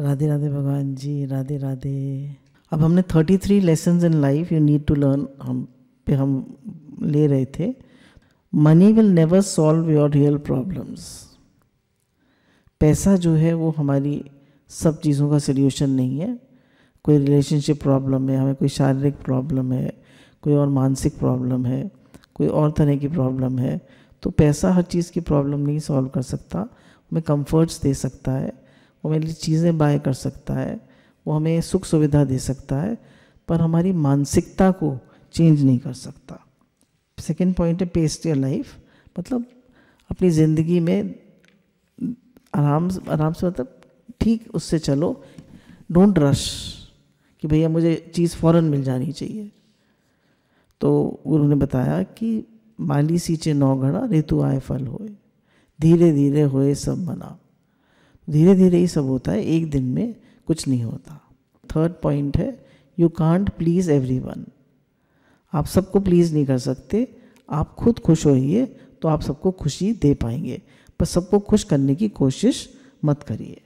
राधे राधे भगवान जी राधे राधे अब हमने thirty three lesson in life you need to learn हम पे हम ले रहे थे money will never solve your real problems पैसा जो है वो हमारी सब चीज़ों का सोल्यूशन नहीं है कोई रिलेशनशिप प्रॉब्लम है हमें कोई शारीरिक प्रॉब्लम है कोई और मानसिक प्रॉब्लम है कोई और तरह की प्रॉब्लम है तो पैसा हर चीज़ की प्रॉब्लम नहीं सॉल्व कर सकता हमें कंफर्ट्स दे सकता है वो हमारे लिए चीज़ें बाय कर सकता है वो हमें सुख सुविधा दे सकता है पर हमारी मानसिकता को चेंज नहीं कर सकता सेकेंड पॉइंट है पेस्ट योर लाइफ मतलब अपनी ज़िंदगी में आराम आराम से मतलब ठीक उससे चलो डोंट रश कि भैया मुझे चीज़ फ़ौरन मिल जानी चाहिए तो उन्होंने बताया कि माली सींचे नौ घड़ा ऋतु आए फल होए धीरे धीरे होए सब मना धीरे धीरे ही सब होता है एक दिन में कुछ नहीं होता थर्ड पॉइंट है यू कांट प्लीज़ एवरी आप सबको प्लीज़ नहीं कर सकते आप खुद खुश होइए तो आप सबको खुशी दे पाएंगे पर सबको खुश करने की कोशिश मत करिए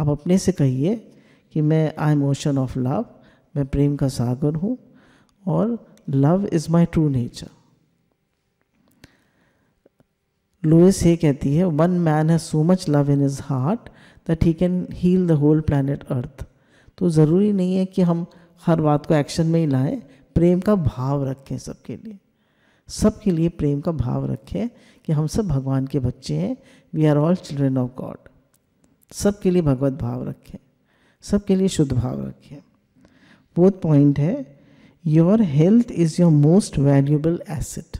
आप अपने से कहिए कि मैं I am ocean of love मैं प्रेम का सागर हूँ और love is my true nature Louise ये कहती है one man has so much love in his heart that he can heal the whole planet earth तो ज़रूरी नहीं है कि हम हर बात को एक्शन में ही लाएं प्रेम का भाव रखें सबके लिए सबके लिए प्रेम का भाव रखें कि हम सब भगवान के बच्चे हैं we are all children of God सबके लिए भगवत भाव रखें सबके लिए शुद्ध भाव रखें फोर्थ पॉइंट है your health is your most valuable asset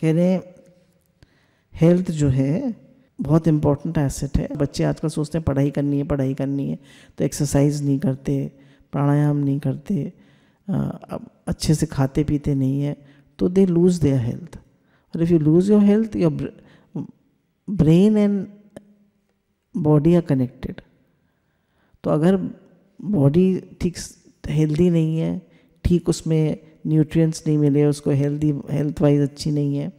कह रहे हैं हेल्थ जो है बहुत इंपॉर्टेंट एसेट है बच्चे आजकल सोचते हैं पढ़ाई करनी है पढ़ाई करनी है तो एक्सरसाइज नहीं करते प्राणायाम नहीं करते अच्छे से खाते पीते नहीं है तो दे लूज़ देयर हेल्थ और if you lose your health your brain and body are connected तो अगर बॉडी ठीक हेल्दी नहीं है ठीक उसमें न्यूट्रिएंट्स नहीं मिले उसको हेल्दी हेल्थ वाइज अच्छी नहीं है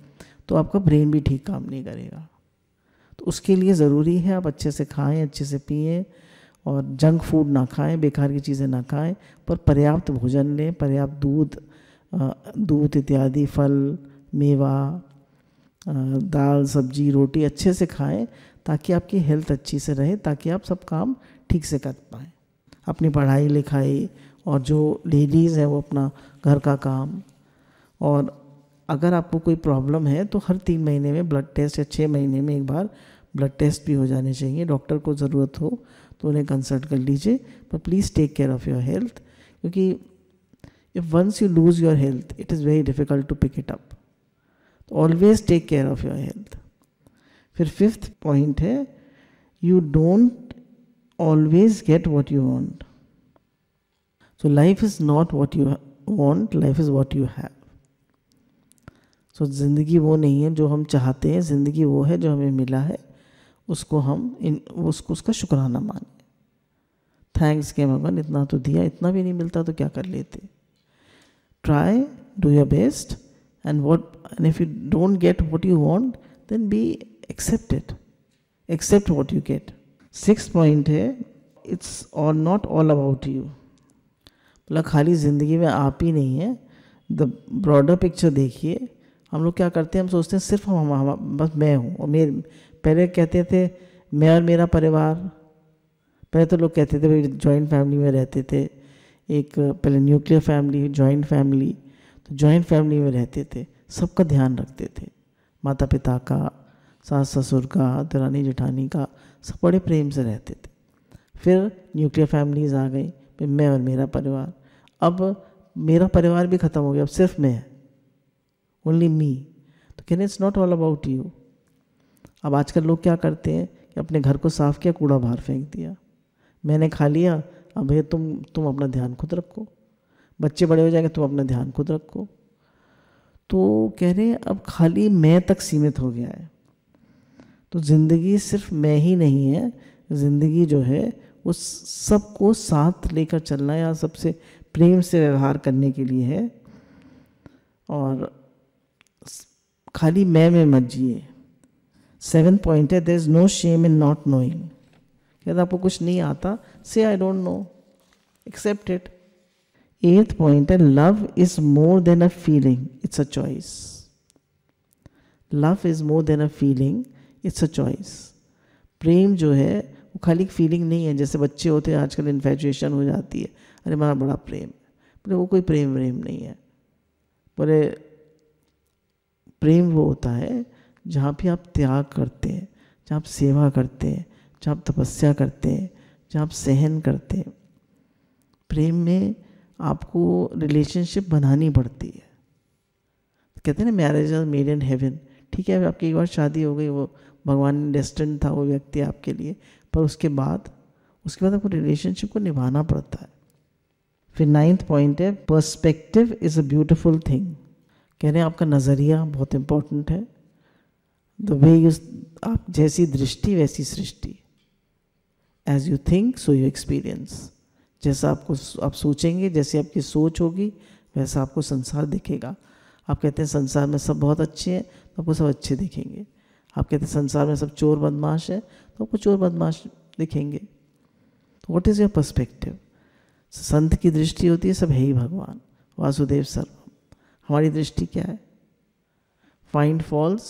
तो आपका ब्रेन भी ठीक काम नहीं करेगा तो उसके लिए ज़रूरी है आप अच्छे से खाएं अच्छे से पिए और जंक फूड ना खाएं बेकार की चीज़ें ना खाएं पर पर्याप्त भोजन लें पर्याप्त दूध दूध इत्यादि फल मेवा दाल सब्जी रोटी अच्छे से खाएं ताकि आपकी हेल्थ अच्छी से रहे ताकि आप सब काम ठीक से कर पाएँ अपनी पढ़ाई लिखाई और जो लेडीज़ हैं वो अपना घर का काम और अगर आपको कोई प्रॉब्लम है तो हर तीन महीने में ब्लड टेस्ट या छः महीने में एक बार ब्लड टेस्ट भी हो जाने चाहिए डॉक्टर को ज़रूरत हो तो उन्हें कंसल्ट कर लीजिए पर please take care of your health क्योंकि if once you lose your health it is very difficult to pick it up always take care of your health फिर फिफ्थ पॉइंट है you don't always get what you want so life is not what you want life is what you have so so, ज़िंदगी वो नहीं है जो हम चाहते हैं ज़िंदगी वो है जो हमें मिला है उसको हम इन उसको उसका शुक्राना माने थैंक्स के भगवान इतना तो दिया इतना भी नहीं मिलता तो क्या कर लेते try do your best and what and if you don't get what you want then be accepted accept what you get six point है इट्स और नॉट ऑल अबाउट यू मतलब खाली ज़िंदगी में आप ही नहीं है द ब्रॉडर पिक्चर देखिए हम लोग क्या करते हैं हम सोचते हैं सिर्फ हम, हम, बस मैं हूँ और मेरे पहले कहते थे मैं और मेरा परिवार पहले तो लोग कहते थे भाई जॉइंट फैमिली में रहते थे एक पहले न्यूक्लियर फैमिली जॉइंट फैमिली तो जॉइंट फैमिली में रहते थे सबका ध्यान रखते थे माता पिता का सास ससुर का दरानी जेठानी का सब बड़े प्रेम से रहते थे फिर न्यूक्लियर फैमिलीज आ गई फिर मैं और मेरा परिवार अब मेरा परिवार भी ख़त्म हो गया अब सिर्फ मैं ओनली मी तो कहने it's not all about you अब आजकल लोग क्या करते हैं कि अपने घर को साफ किया कूड़ा बाहर फेंक दिया मैंने खा लिया अब भैया तुम तुम अपना ध्यान खुद रखो बच्चे बड़े हो जाएंगे तुम अपना ध्यान खुद रखो तो कह रहे हैं अब खाली मैं तक सीमित हो गया है तो ज़िंदगी सिर्फ मैं ही नहीं है ज़िंदगी जो है वो सबको साथ लेकर चलना या सबसे प्रेम से व्यवहार करने के लिए है और खाली मैं में मत जिए सेवन पॉइंट है there is no shame in not knowing क्या तो आपको कुछ नहीं आता say I don't know accept it eighth point है love is more than a feeling it's a choice love is more than a feeling it's a choice प्रेम जो है वो खाली फीलिंग नहीं है जैसे बच्चे होते हैं आजकल इन्फेचुएशन हो जाती है अरे मारा बड़ा प्रेम बोले वो कोई प्रेम व्रेम नहीं है बोले प्रेम वो होता है जहाँ भी आप त्याग करते हैं जहाँ आप सेवा करते हैं जहाँ आप तपस्या करते हैं जहाँ आप सहन करते हैं प्रेम में आपको रिलेशनशिप बनानी पड़ती है कहते हैं ना marriage are made in heaven ठीक है आपकी एक बार शादी हो गई वो भगवान ने डेस्टन था वो व्यक्ति आपके लिए पर उसके बाद उसके बाद आपको रिलेशनशिप को निभाना पड़ता है फिर नाइन्थ पॉइंट है perspective is a beautiful thing कह रहे हैं आपका नज़रिया बहुत इम्पोर्टेंट है द वे यू आप जैसी दृष्टि वैसी सृष्टि as you think so you experience जैसा आपको आप सोचेंगे जैसी आपकी सोच होगी वैसा आपको संसार दिखेगा आप कहते हैं संसार में सब बहुत अच्छे हैं तो आपको सब अच्छे दिखेंगे आप कहते हैं संसार में सब चोर बदमाश है तो आपको चोर बदमाश दिखेंगे तो वॉट इज़ योर परस्पेक्टिव संत की दृष्टि होती है सब है ही भगवान वासुदेव सर्व हमारी दृष्टि क्या है फाइंड फॉल्स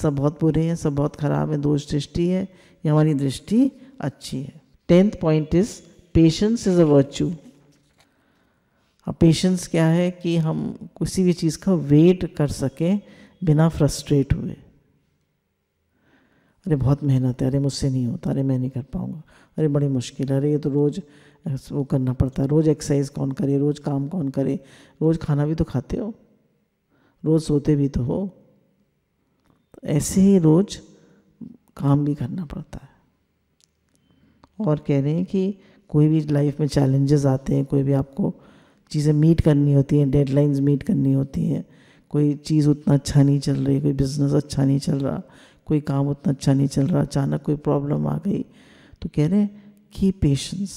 सब बहुत बुरे हैं सब बहुत खराब है दोष दृष्टि है या हमारी दृष्टि अच्छी है tenth point is patience is a virtue अब पेशेंस क्या है कि हम किसी भी चीज़ का वेट कर सकें बिना फ्रस्ट्रेट हुए अरे बहुत मेहनत है अरे मुझसे नहीं होता अरे मैं नहीं कर पाऊँगा अरे बड़ी मुश्किल है अरे ये तो रोज़ वो करना पड़ता है रोज़ एक्सरसाइज कौन करे रोज़ काम कौन करे रोज़ खाना भी तो खाते हो रोज़ सोते भी तो हो तो ऐसे ही रोज़ काम भी करना पड़ता है और कह रहे हैं कि कोई भी लाइफ में चैलेंजेस आते हैं कोई भी आपको चीज़ें मीट करनी होती हैं डेडलाइंस मीट करनी होती हैं कोई चीज़ उतना अच्छा नहीं चल रही कोई बिज़नेस अच्छा नहीं चल रहा कोई काम उतना अच्छा नहीं चल रहा अचानक कोई प्रॉब्लम आ गई तो कह रहे हैं की patience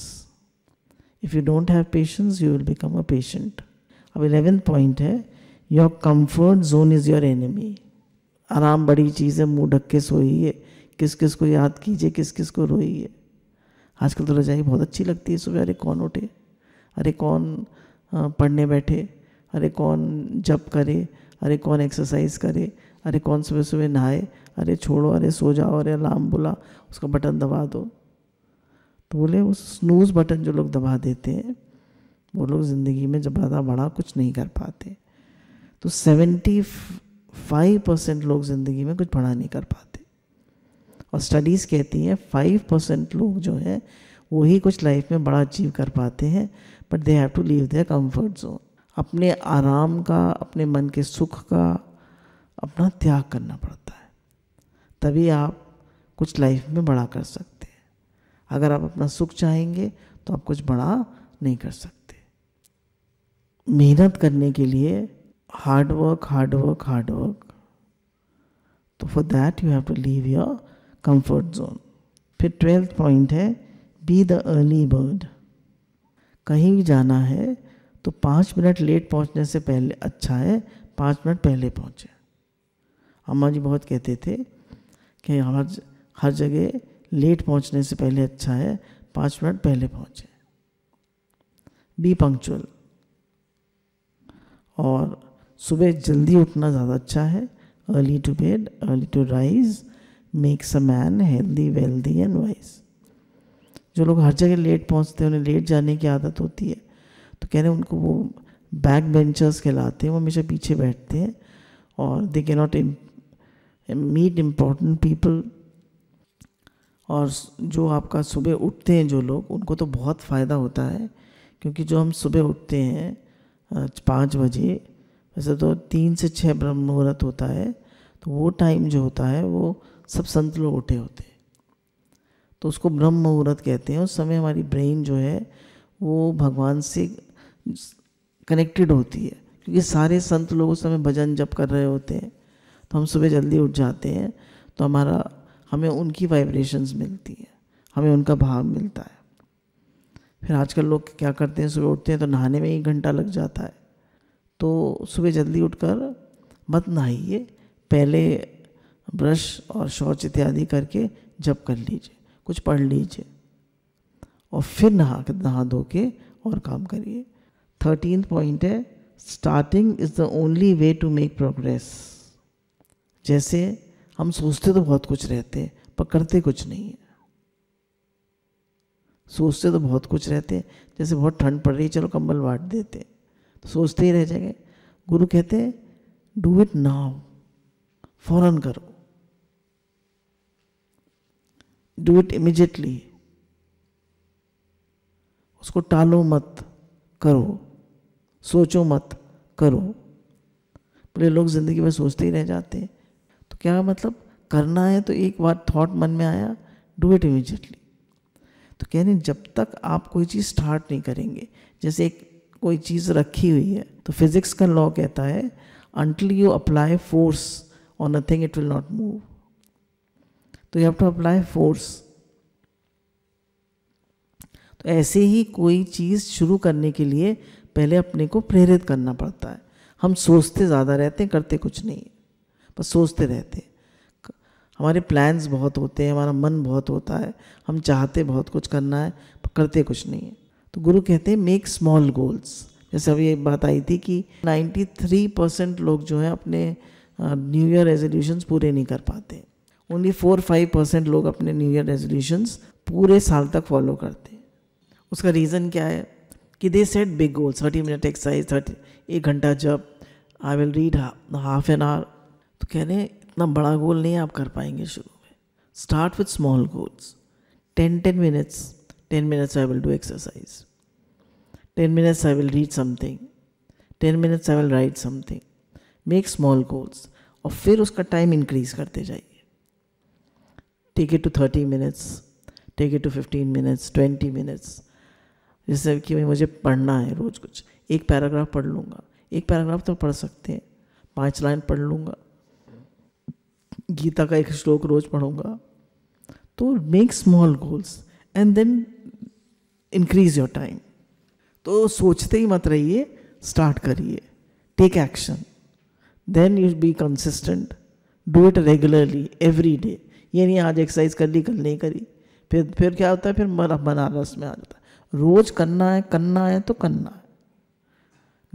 if you don't have patience you will become a patient अब इलेवेंथ पॉइंट है your comfort zone is your enemy आराम बड़ी चीज़ है मुँह ढक के सोइए किस किस को याद कीजिए किस किस को रोइए आजकल तो रजाई बहुत अच्छी लगती है सुबह अरे कौन उठे अरे कौन पढ़ने बैठे अरे कौन जप करे अरे कौन एक्सरसाइज करे अरे कौन सुबह सुबह नहाए अरे छोड़ो अरे सो जाओ अरे अलार्म बुला उसका बटन दबा दो तो बोले वो स्नूज बटन जो लोग दबा देते हैं वो लोग ज़िंदगी में जब ज़्यादा बड़ा कुछ नहीं कर पाते तो सेवेंटी फाइव परसेंट लोग ज़िंदगी में कुछ बड़ा नहीं कर पाते और स्टडीज़ कहती हैं फाइव परसेंट लोग जो हैं वही कुछ लाइफ में बड़ा अचीव कर पाते हैं but they have to leave their comfort zone अपने आराम का अपने मन के सुख का अपना त्याग करना पड़ता है तभी आप कुछ लाइफ में बड़ा कर सकते हैं अगर आप अपना सुख चाहेंगे तो आप कुछ बड़ा नहीं कर सकते मेहनत करने के लिए hard work hard work hard work तो for that you have to leave your comfort zone फिर ट्वेल्थ पॉइंट है बी द अर्ली बर्ड कहीं भी जाना है तो पाँच मिनट लेट पहुंचने से पहले अच्छा है पाँच मिनट पहले पहुंचे अम्मा जी बहुत कहते थे कि हर हर जगह लेट पहुंचने से पहले अच्छा है पाँच मिनट पहले पहुंचे बी पंक्चुअल और सुबह जल्दी उठना ज़्यादा अच्छा है early to bed early to rise makes a man healthy wealthy and wise जो लोग हर जगह लेट पहुंचते हैं उन्हें लेट जाने की आदत होती है तो कह रहे हैं उनको वो बैक बेंचर्स कहलाते हैं वो हमेशा पीछे बैठते हैं और दे के नॉट मीट इम्पोर्टेंट पीपल और जो आपका सुबह उठते हैं जो लोग उनको तो बहुत फ़ायदा होता है क्योंकि जो हम सुबह उठते हैं पाँच बजे वैसे तो तीन से छः ब्रह्म मुहूर्त होता है तो वो टाइम जो होता है वो सब संत लोग उठे होते हैं तो उसको ब्रह्म मुहूर्त कहते हैं उस समय हमारी ब्रेन जो है वो भगवान से कनेक्टेड होती है क्योंकि सारे संत लोग उस समय भजन जप कर रहे होते हैं तो हम सुबह जल्दी उठ जाते हैं तो हमारा हमें उनकी वाइब्रेशंस मिलती है हमें उनका भाव मिलता है फिर आजकल लोग क्या करते हैं सुबह उठते हैं तो नहाने में एक घंटा लग जाता है तो सुबह जल्दी उठकर मत नहाइए पहले ब्रश और शौच इत्यादि करके जप कर लीजिए कुछ पढ़ लीजिए और फिर नहा नहा धो के और काम करिए थर्टीन पॉइंट है starting is the only way to make progress जैसे हम सोचते तो बहुत कुछ रहते पर करते कुछ नहीं है सोचते तो बहुत कुछ रहते जैसे बहुत ठंड पड़ रही है चलो कंबल बांट देते तो सोचते ही रह जाएंगे गुरु कहते डू इट नाउ फौरन करो डू इट इमिजिएटली उसको टालो मत करो सोचो मत करो बड़े लोग ज़िंदगी में सोचते ही रह जाते हैं तो क्या मतलब करना है तो एक बार थॉट मन में आया डू इट इमीजिएटली तो कह रहे जब तक आप कोई चीज़ स्टार्ट नहीं करेंगे जैसे एक कोई चीज़ रखी हुई है तो फिजिक्स का लॉ कहता है अंटिल यू अप्लाई फोर्स और nothing it will not move तो you have to apply force तो ऐसे ही कोई चीज़ शुरू करने के लिए पहले अपने को प्रेरित करना पड़ता है हम सोचते ज़्यादा रहते हैं करते कुछ नहीं बस सोचते रहते हमारे प्लान्स बहुत होते हैं हमारा मन बहुत होता है हम चाहते बहुत कुछ करना है पर करते कुछ नहीं है तो गुरु कहते हैं मेक स्मॉल गोल्स जैसे अभी ये बात आई थी कि 93 परसेंट लोग जो हैं अपने न्यू ईयर रेजोल्यूशंस पूरे नहीं कर पाते ओनली फोर फाइव परसेंट लोग अपने न्यू ईयर रेजोल्यूशंस पूरे साल तक फॉलो करते उसका रीज़न क्या है कि they set big goals thirty minute exercise thirty एक घंटा जब I will read half an hour तो कह रहे इतना बड़ा गोल नहीं आप कर पाएंगे शुरू में start with small goals ten ten minutes ten minutes I will do exercise ten minutes I will read something ten minutes I will write something make small goals और फिर उसका टाइम इंक्रीज करते जाइए take it to thirty minutes take it to fifteen minutes twenty minutes जैसे कि मुझे पढ़ना है रोज़ कुछ एक पैराग्राफ पढ़ लूँगा एक पैराग्राफ तो पढ़ सकते हैं पाँच लाइन पढ़ लूँगा गीता का एक श्लोक रोज पढ़ूंगा तो make small goals and then increase your time तो सोचते ही मत रहिए स्टार्ट करिए take action then you be consistent do it regularly every day ये नहीं आज एक्सरसाइज कर ली कल नहीं करी फिर फिर क्या होता है फिर बनारस में आ जाता है रोज करना है करना है तो करना है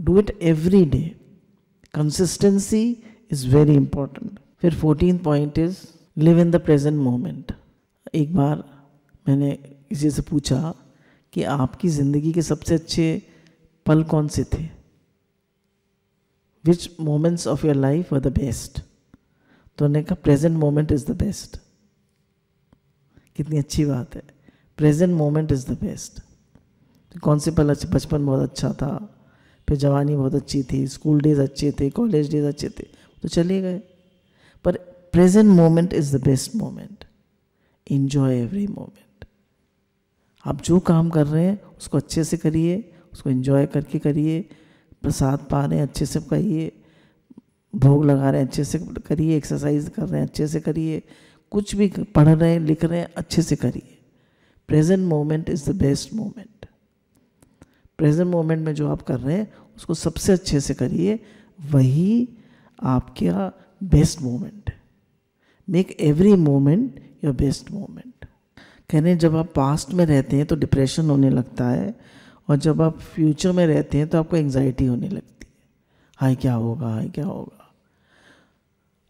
do it every day consistency is very important फिर fourteen point is live in the present moment एक बार मैंने किसी से पूछा कि आपकी ज़िंदगी के सबसे अच्छे पल कौन से थे which moments of your life are the best तो उन्होंने कहा present moment is the best कितनी अच्छी बात है present moment is the best कौन से पल अच्छे बचपन बहुत अच्छा था फिर जवानी बहुत अच्छी थी स्कूल डेज अच्छे थे कॉलेज डेज अच्छे थे तो चले गए But present moment is the best moment. Enjoy every moment. आप जो काम कर रहे हैं उसको अच्छे से करिए उसको enjoy करके करिए प्रसाद पा रहे हैं अच्छे से करिए भोग लगा रहे हैं अच्छे से करिए एक्सरसाइज कर रहे हैं अच्छे से करिए कुछ भी पढ़ रहे हैं लिख रहे हैं अच्छे से करिए present moment is the best moment present moment में जो आप कर रहे हैं उसको सबसे अच्छे से करिए वही आपका best moment make every moment your best moment कहने जब आप पास्ट में रहते हैं तो डिप्रेशन होने लगता है और जब आप फ्यूचर में रहते हैं तो आपको एंग्जाइटी होने लगती है हाय क्या होगा हाय क्या होगा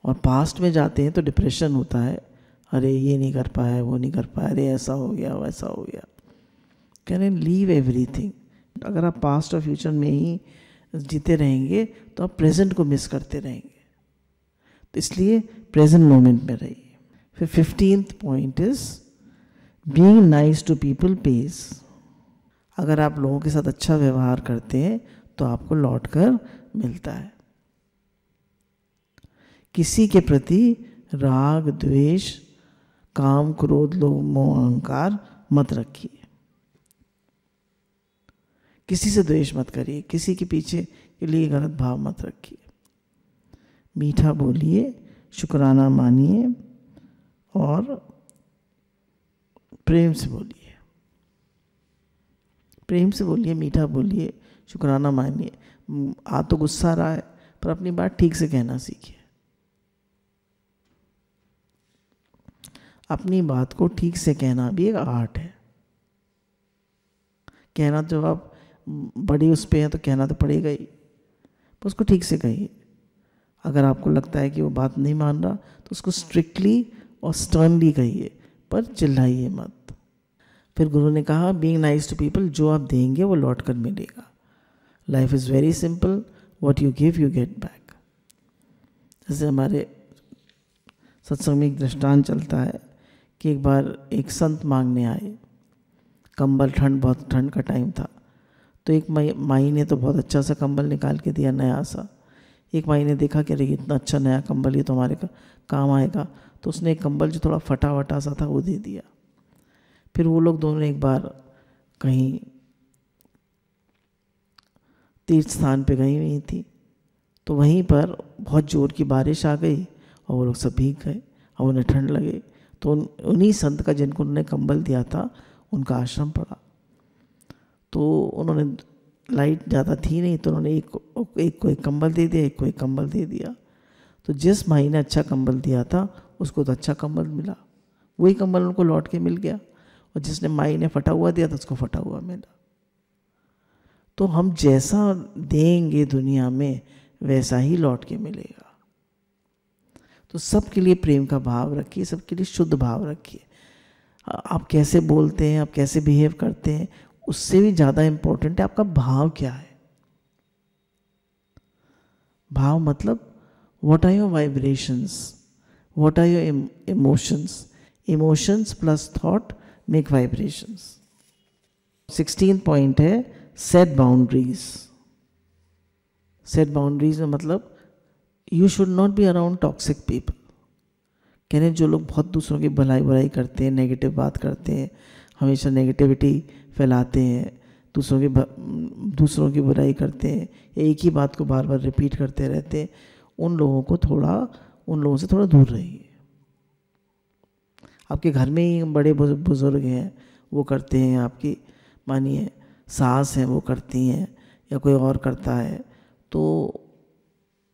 और पास्ट में जाते हैं तो डिप्रेशन होता है अरे ये नहीं कर पाया वो नहीं कर पाया अरे ऐसा हो गया वैसा हो गया कह रहे लीव एवरी अगर आप पास्ट और फ्यूचर में ही जीते रहेंगे तो आप प्रेजेंट को मिस करते रहेंगे तो इसलिए प्रेजेंट मोमेंट में रहिए फिर fifteen point is being nice to people पेस अगर आप लोगों के साथ अच्छा व्यवहार करते हैं तो आपको लौट कर मिलता है किसी के प्रति राग द्वेष काम क्रोध लो मोह अहंकार मत रखिए किसी से द्वेष मत करिए किसी के पीछे के लिए गलत भाव मत रखिए मीठा बोलिए शुक्राना मानिए और प्रेम से बोलिए प्रेम से बोलिए मीठा बोलिए शुक्राना मानिए आ तो गुस्सा रहा है पर अपनी बात ठीक से कहना सीखिए अपनी बात को ठीक से कहना भी एक आर्ट है कहना जब आप बड़ी उस पर हैं तो कहना तो पड़ेगा ही उसको ठीक से कहिए अगर आपको लगता है कि वो बात नहीं मान रहा तो उसको स्ट्रिक्टली और स्टर्नली कहिए पर चिल्लाइए मत फिर गुरु ने कहा बींग नाइस टू पीपल जो आप देंगे वो लौट कर मिलेगा life is very simple what you give you get back जैसे हमारे सत्संग में एक दृष्टांत चलता है कि एक बार एक संत मांगने आए कंबल ठंड बहुत ठंड का टाइम था तो एक माई माई ने तो बहुत अच्छा सा कंबल निकाल के दिया नया सा एक भाई ने देखा कि अरे इतना अच्छा नया कंबल ये तो हमारे का काम आएगा तो उसने एक कंबल जो थोड़ा फटा वटा सा था वो दे दिया फिर वो लोग दोनों एक बार कहीं तीर्थ स्थान पे गई हुई थी तो वहीं पर बहुत ज़ोर की बारिश आ गई और वो लोग सब भीग गए और उन्हें ठंड लगे तो उन उन्हीं संत का जिनको उन्होंने कंबल दिया था उनका आश्रम पड़ा तो उन्होंने लाइट ज़्यादा थी नहीं तो उन्होंने एक एक को एक कंबल दे दिया एक को एक कंबल दे दिया तो जिस भाई ने अच्छा कंबल दिया था उसको तो अच्छा कंबल मिला वही कंबल उनको लौट के मिल गया और जिसने माई ने फटा हुआ दिया था उसको फटा हुआ मिला तो हम जैसा देंगे दुनिया में वैसा ही लौट के मिलेगा तो सबके लिए प्रेम का भाव रखिए सबके लिए शुद्ध भाव रखिए आप कैसे बोलते हैं आप कैसे बिहेव करते हैं उससे भी ज्यादा इंपॉर्टेंट है आपका भाव क्या है भाव मतलब what are your vibrations what are your emotions emotions plus thought make vibrations sixteen point है सेट बाउंड्रीज सेट बाउंड्रीज में मतलब you should not be around toxic people कह रहे जो लोग बहुत दूसरों की भलाई बुराई करते हैं नेगेटिव बात करते हैं हमेशा नेगेटिविटी फैलाते हैं दूसरों की दूसरों की बुराई करते हैं एक ही बात को बार बार रिपीट करते रहते हैं उन लोगों को थोड़ा उन लोगों से थोड़ा दूर रहिए आपके घर में ही बड़े बुज़ुर्ग हैं वो करते हैं आपकी मानिए सास हैं वो करती हैं या कोई और करता है तो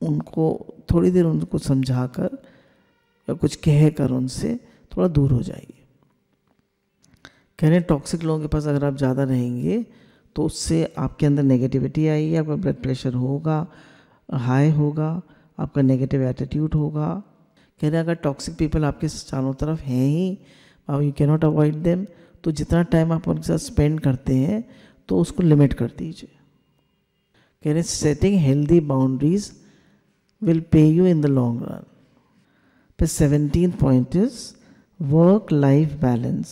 उनको थोड़ी देर उनको समझा कर या कुछ कह कर उनसे थोड़ा दूर हो जाइए कह रहे हैं टॉक्सिक लोगों के पास अगर आप ज़्यादा रहेंगे तो उससे आपके अंदर नेगेटिविटी आएगी आपका ब्लड प्रेशर होगा हाई होगा आपका नेगेटिव एटीट्यूड होगा कह रहे हैं अगर टॉक्सिक पीपल आपके चारों तरफ हैं ही you cannot not avoid them तो जितना टाइम आप उनके साथ स्पेंड करते हैं तो उसको लिमिट कर दीजिए कह रहे setting healthy boundaries will pay you in the long run फिर seventeen point is work life balance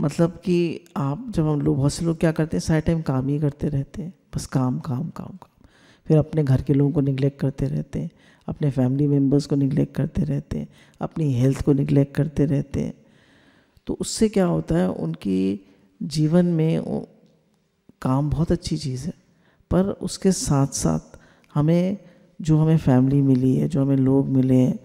मतलब कि आप जब हम लोग बहुत से लोग क्या करते हैं सारे टाइम काम ही करते रहते हैं बस काम काम काम काम फिर अपने घर के लोगों को निगलेक्ट करते रहते हैं अपने फैमिली मेम्बर्स को निगलेक्ट करते रहते हैं अपनी हेल्थ को निगलेक्ट करते रहते हैं तो उससे क्या होता है उनकी जीवन में काम बहुत अच्छी चीज़ है पर उसके साथ साथ हमें जो हमें फैमिली मिली है जो हमें लोग मिले हैं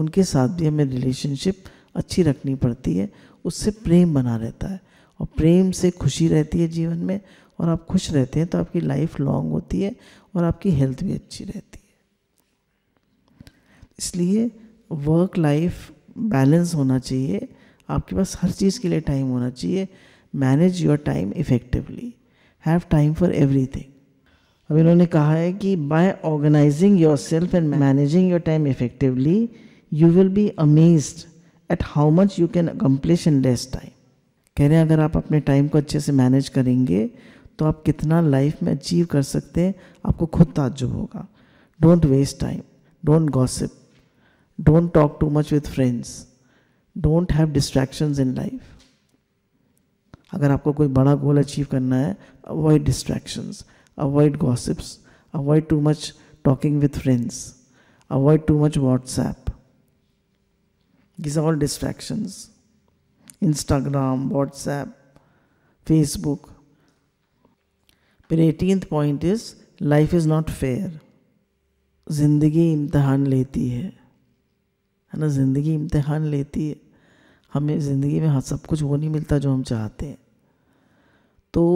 उनके साथ भी हमें रिलेशनशिप अच्छी रखनी पड़ती है उससे प्रेम बना रहता है और प्रेम से खुशी रहती है जीवन में और आप खुश रहते हैं तो आपकी लाइफ लॉन्ग होती है और आपकी हेल्थ भी अच्छी रहती है इसलिए वर्क लाइफ बैलेंस होना चाहिए आपके पास हर चीज़ के लिए टाइम होना चाहिए manage your time effectively have time for thing अब इन्होंने कहा है कि by organising yourself and managing your time effectively you will be amazed at how much you can accomplish in less time कह रहे हैं अगर आप अपने टाइम को अच्छे से मैनेज करेंगे तो आप कितना लाइफ में अचीव कर सकते हैं आपको खुद ताजुब होगा don't waste time don't gossip don't talk too much with friends don't have distractions in life अगर आपको कोई बड़ा गोल अचीव करना है avoid distractions avoid gossips avoid too much talking with friends avoid too much WhatsApp These are all distractions. Instagram, WhatsApp, Facebook. फिर eighteenth point is life is not fair ज़िंदगी इम्तहान लेती है है ना ज़िंदगी इम्तहान लेती है हमें ज़िंदगी में हाँ सब कुछ वो नहीं मिलता जो हम चाहते हैं तो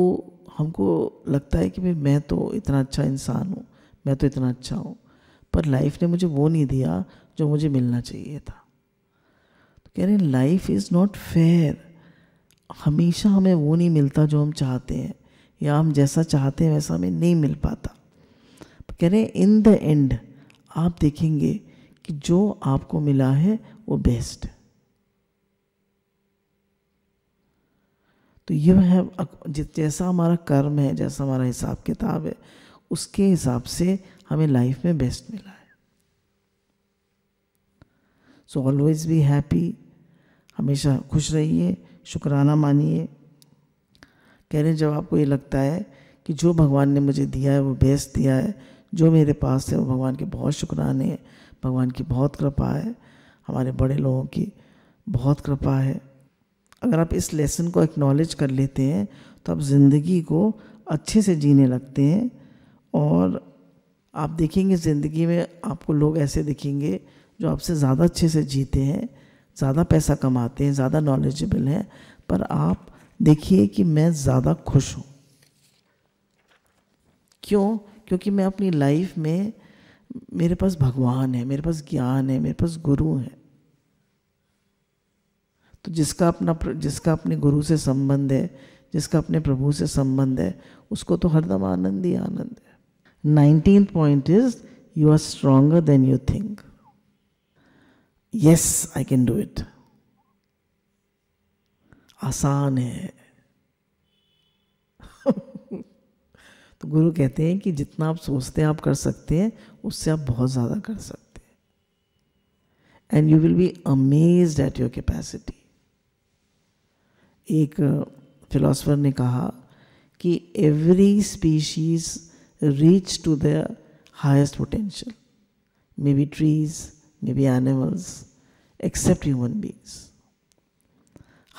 हमको लगता है कि भाई मैं तो इतना अच्छा इंसान हूँ मैं तो इतना अच्छा हूँ पर लाइफ ने मुझे वो नहीं दिया जो मुझे मिलना चाहिए था कह रहे हैं लाइफ इज़ नॉट फेयर हमेशा हमें वो नहीं मिलता जो हम चाहते हैं या हम जैसा चाहते हैं वैसा हमें नहीं मिल पाता कह रहे हैं इन द एंड आप देखेंगे कि जो आपको मिला है वो बेस्ट है तो ये है जैसा हमारा कर्म है जैसा हमारा हिसाब किताब है उसके हिसाब से हमें लाइफ में बेस्ट मिला है सो ऑलवेज बी हैप्पी हमेशा खुश रहिए शुक्राना मानिए कह रहे जब आपको ये लगता है कि जो भगवान ने मुझे दिया है वो बेस्ट दिया है जो मेरे पास है वो भगवान के बहुत शुक्राने हैं भगवान की बहुत कृपा है हमारे बड़े लोगों की बहुत कृपा है अगर आप इस लेसन को एक्नॉलेज कर लेते हैं तो आप ज़िंदगी को अच्छे से जीने लगते हैं और आप देखेंगे ज़िंदगी में आपको लोग ऐसे दिखेंगे जो आपसे ज़्यादा अच्छे से जीते हैं ज़्यादा पैसा कमाते हैं ज़्यादा नॉलेजेबल हैं पर आप देखिए कि मैं ज़्यादा खुश हूँ क्यों क्योंकि मैं अपनी लाइफ में मेरे पास भगवान है मेरे पास ज्ञान है मेरे पास गुरु है तो जिसका अपना जिसका अपने गुरु से संबंध है जिसका अपने प्रभु से संबंध है उसको तो हरदम आनंद ही आनंद है nineteen point is you are stronger than you think yes I can do it आसान है तो गुरु कहते हैं कि जितना आप सोचते हैं आप कर सकते हैं उससे आप बहुत ज़्यादा कर सकते हैं and you will be amaze at your capacity एक फिलोसफर ने कहा कि every species reach to the highest potential may be trees may be animals except human beings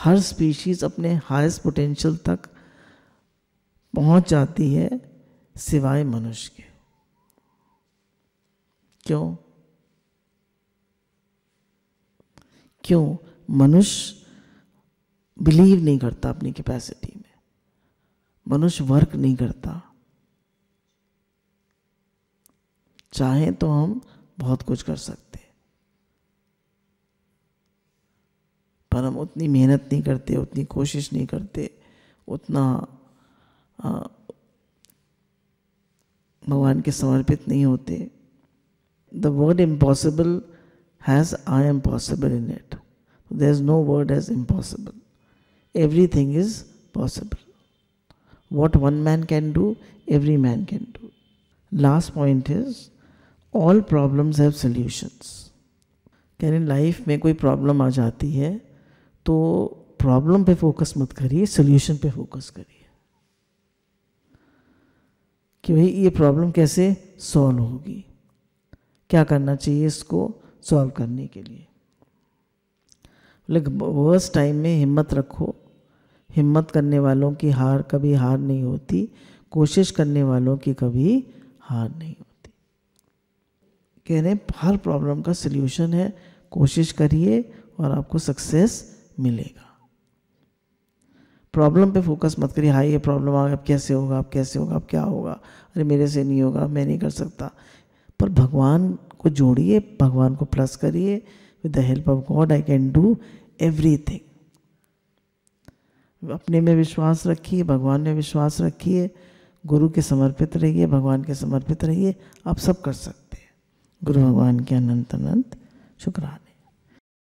हर स्पीशीज़ अपने हाईएस्ट पोटेंशियल तक पहुंच जाती है सिवाय मनुष्य के क्यों क्यों मनुष्य बिलीव नहीं करता अपनी कैपेसिटी में मनुष्य वर्क नहीं करता चाहें तो हम बहुत कुछ कर सकते हैं पर हम उतनी मेहनत नहीं करते उतनी कोशिश नहीं करते उतना भगवान के समर्पित नहीं होते the word impossible has I am possible in it there is no word has impossible एवरी थिंग is possible what one man can do every man can do last point is all problems have solutions कह रहे life में कोई problem आ जाती है तो problem पे फोकस मत करिए सोल्यूशन पे फोकस करिए कि भाई ये प्रॉब्लम कैसे सॉल्व होगी क्या करना चाहिए इसको सॉल्व करने के लिए बोले वर्स्ट टाइम में हिम्मत रखो हिम्मत करने वालों की हार कभी हार नहीं होती कोशिश करने वालों की कभी हार नहीं होती कह रहे हैं हर प्रॉब्लम का सलूशन है कोशिश करिए और आपको सक्सेस मिलेगा प्रॉब्लम पे फोकस मत करिए हाई ये प्रॉब्लम आ गया अब कैसे होगा अब कैसे होगा अब क्या होगा अरे मेरे से नहीं होगा मैं नहीं कर सकता पर भगवान को जोड़िए भगवान को प्लस करिए with the help of God I can do everything अपने में विश्वास रखिए भगवान में विश्वास रखिए गुरु के समर्पित रहिए भगवान के समर्पित रहिए आप सब कर सकते हैं गुरु भगवान के अनंत अनंत शुक्रान